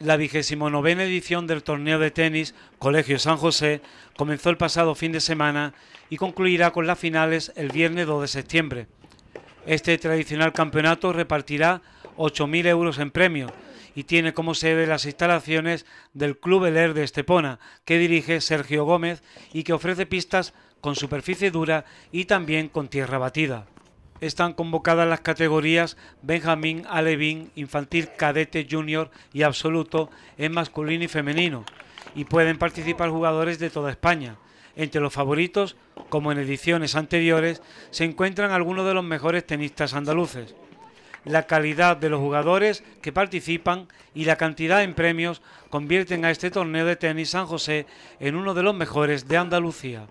La vigésimo novena edición del torneo de tenis Colegio San José comenzó el pasado fin de semana y concluirá con las finales el viernes 2 de septiembre. Este tradicional campeonato repartirá 8.000 euros en premios y tiene como sede las instalaciones del Club Eler de Estepona, que dirige Sergio Gómez y que ofrece pistas con superficie dura y también con tierra batida están convocadas las categorías Benjamín, Alevín, Infantil, Cadete, Junior y Absoluto en masculino y femenino y pueden participar jugadores de toda España. Entre los favoritos, como en ediciones anteriores, se encuentran algunos de los mejores tenistas andaluces. La calidad de los jugadores que participan y la cantidad en premios convierten a este torneo de tenis San José en uno de los mejores de Andalucía.